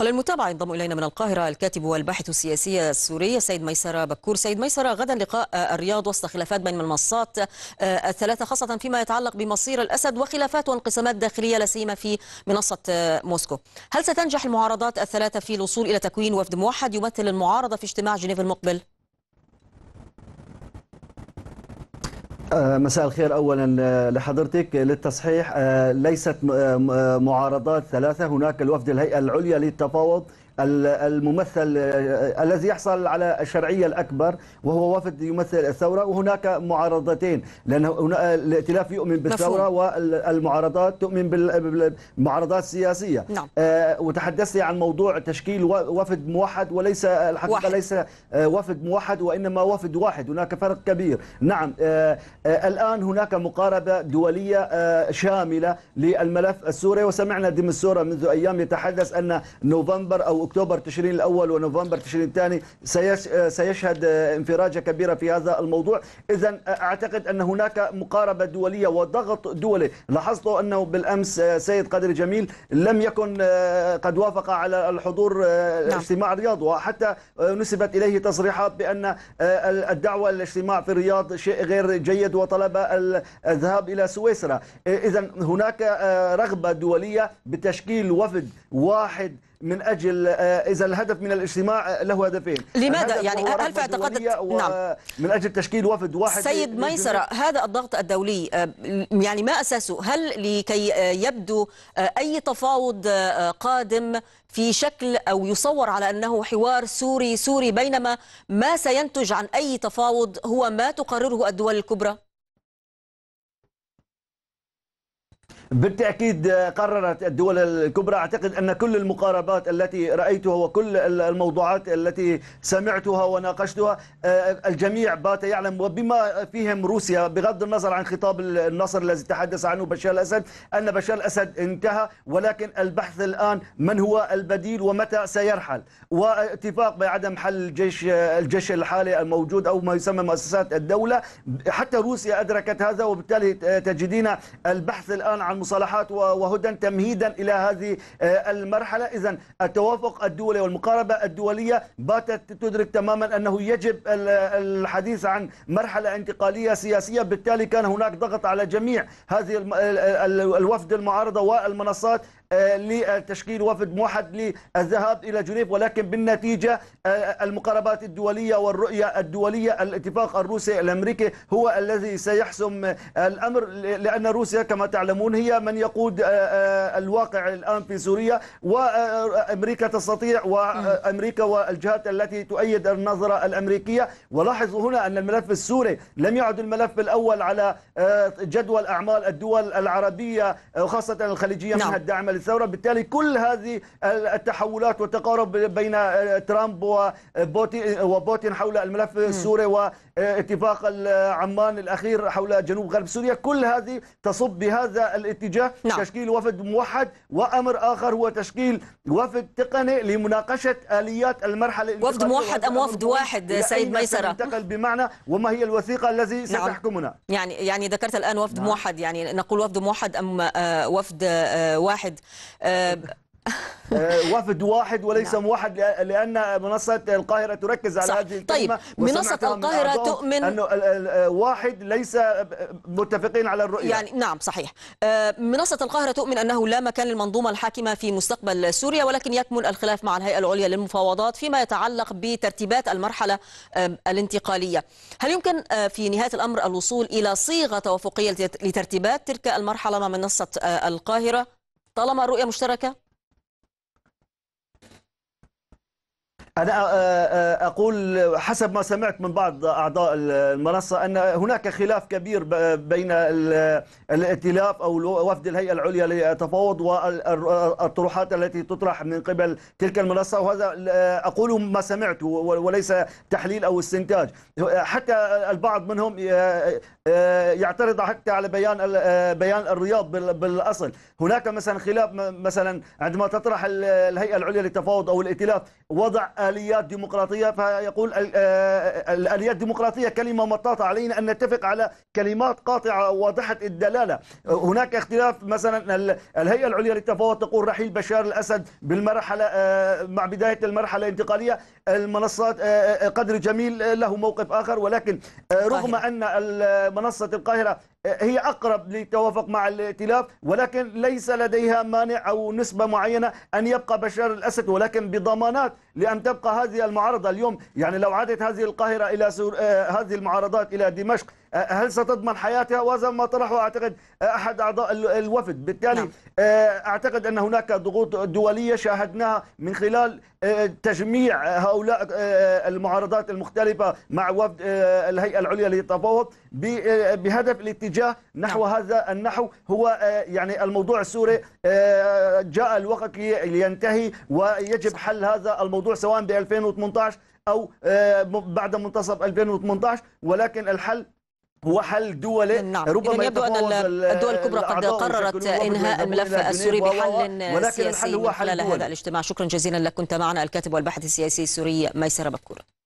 وللمتابعة ينضم إلينا من القاهرة الكاتب والباحث السياسي السوري سيد ميسرة بكور سيد ميسرة غدا لقاء الرياض وسط خلافات بين المنصات الثلاثة خاصة فيما يتعلق بمصير الأسد وخلافات وانقسامات داخلية لا سيما في منصة موسكو هل ستنجح المعارضات الثلاثة في الوصول إلى تكوين وفد موحد يمثل المعارضة في اجتماع جنيف المقبل؟ آه، مساء الخير اولا آه، لحضرتك للتصحيح آه، ليست معارضات ثلاثه هناك الوفد الهيئه العليا للتفاوض الممثل آه، الذي يحصل على الشرعيه الاكبر وهو وفد يمثل الثوره وهناك معارضتين لان الائتلاف يؤمن بالثوره والمعارضات تؤمن بالمعارضات السياسيه نعم. آه، وتحدثت عن موضوع تشكيل وفد موحد وليس الحقيقه واحد. ليس آه، وفد موحد وانما وفد واحد هناك فرق كبير نعم الان هناك مقاربه دوليه شامله للملف السوري وسمعنا ديمسورا منذ ايام يتحدث ان نوفمبر او اكتوبر تشرين الاول ونوفمبر تشرين الثاني آه، سيشهد آه، انفراجه كبيره في هذا الموضوع اذا آه، اعتقد ان هناك مقاربه دوليه وضغط دولي لاحظت انه بالامس سيد قدر جميل لم يكن قد وافق على الحضور نعم. اجتماع الرياض وحتى نسبت اليه تصريحات بان الدعوه للاجتماع في الرياض شيء غير جيد وطلب الذهاب الى سويسرا اذا هناك رغبه دوليه بتشكيل وفد واحد من اجل آه، اذا الهدف من الاجتماع آه، له هدفين لماذا يعني هل في اعتقادك نعم من اجل تشكيل وفد واحد سيد ميسره هذا الضغط الدولي آه، يعني ما اساسه هل لكي يبدو اي تفاوض قادم في شكل او يصور على انه حوار سوري سوري بينما ما سينتج عن اي تفاوض هو ما تقرره الدول الكبرى بالتأكيد آه، قررت الدول الكبرى أعتقد أن كل المقاربات التي رأيتها وكل الموضوعات التي سمعتها وناقشتها آه، الجميع بات يعلم وبما فيهم روسيا بغض النظر عن خطاب النصر الذي تحدث عنه بشار الأسد أن بشار الأسد انتهى ولكن البحث الآن من هو البديل ومتى سيرحل واتفاق بعدم حل الجيش آه، الجيش الحالي الموجود أو ما يسمى مؤسسات الدولة حتى روسيا أدركت هذا وبالتالي تجدين البحث الآن عن المصالحات وهدى تمهيدا إلى هذه آه، المرحلة إذا التوافق الدولي والمقاربة الدولية باتت تدرك تماما أنه يجب الحديث عن مرحلة انتقالية سياسية بالتالي كان هناك ضغط على جميع هذه الوفد المعارضة والمنصات لتشكيل وفد موحد للذهاب إلى جنيف ولكن بالنتيجة آه، المقاربات الدولية والرؤية الدولية الاتفاق الروسي الأمريكي هو الذي سيحسم الأمر لأن روسيا كما تعلمون هي من يقود آه، آه، الواقع الآن في سوريا وأمريكا تستطيع وأمريكا والجهات التي تؤيد النظرة الأمريكية ولاحظوا هنا أن الملف السوري لم يعد الملف الأول على جدول أعمال الدول العربية وخاصة الخليجية من نعم. الدعم الثورة بالتالي كل هذه التحولات والتقارب بين آه، ترامب آه، آه، وبوتين حول الملف السوري واتفاق عمان الأخير حول جنوب غرب سوريا كل هذه تصب بهذا الاتجاه نعم. تشكيل وفد موحد وأمر آخر هو تشكيل وفد تقني لمناقشة آليات المرحلة وفد موحد أم وفد واحد سيد ميسرة انتقل بمعنى وما هي الوثيقة التي نعم. ستحكمنا نعم. يعني يعني ذكرت الآن وفد نعم. موحد يعني نقول وفد موحد أم وفد واحد آه، آه، وفد واحد وليس نعم. موحد لان منصه القاهره تركز على صح. هذه الكلمه طيب منصه القاهره من تؤمن انه آه، واحد ليس متفقين على الرؤيه يعني نعم صحيح منصه القاهره تؤمن انه لا مكان للمنظومه الحاكمه في مستقبل سوريا ولكن يكمن الخلاف مع الهيئه العليا للمفاوضات فيما يتعلق بترتيبات المرحله الانتقاليه هل يمكن في نهايه الامر الوصول الى صيغه توافقيه لترتيبات تلك المرحله مع منصه القاهره طالما رؤية مشتركة أنا آه، آه، أقول حسب ما سمعت من بعض أعضاء المنصة أن هناك خلاف كبير بين الائتلاف أو وفد الهيئة العليا للتفاوض والطروحات التي تطرح من قبل تلك المنصة وهذا آه، أقول ما سمعته وليس تحليل أو استنتاج حتى البعض منهم آه، يعترض حتى على بيان آه، بيان الرياض بالاصل هناك مثلا خلاف مثلا عندما تطرح الهيئه العليا للتفاوض او الائتلاف وضع اليات ديمقراطيه فيقول آه، الاليات الديمقراطيه كلمه مطاطه علينا ان نتفق على كلمات قاطعه واضحه الدلاله هناك اختلاف مثلا الهيئه العليا للتفاوض تقول رحيل بشار الاسد بالمرحله مع بدايه المرحله الانتقاليه المنصات قدر جميل له موقف اخر ولكن رغم ان منصة القاهرة هي أقرب للتوافق مع الائتلاف ولكن ليس لديها مانع أو نسبة معينة أن يبقى بشار الأسد ولكن بضمانات لأن تبقى هذه المعارضة اليوم يعني لو عادت هذه القاهرة إلى سور... آه، هذه المعارضات إلى دمشق آه، هل ستضمن حياتها وهذا ما طرحه أعتقد آه، أحد أعضاء الوفد بالتالي نعم. أعتقد أن هناك ضغوط دولية شاهدناها من خلال تجميع هؤلاء المعارضات المختلفة مع وفد الهيئة العليا للتفاوض بهدف الاتجاه الاتجاه نحو نعم. هذا النحو هو آه، يعني الموضوع السوري آه، جاء الوقت لينتهي ويجب حل هذا الموضوع سواء ب 2018 أو آه، بعد منتصف 2018 ولكن الحل هو حل دولي نعم. ربما يبدو ان الدول الكبرى قد قررت انهاء الملف السوري بحل سياسي الحل هو من خلال هذا الاجتماع شكرا جزيلا لك كنت معنا الكاتب والباحث السياسي السوري ميسر بكور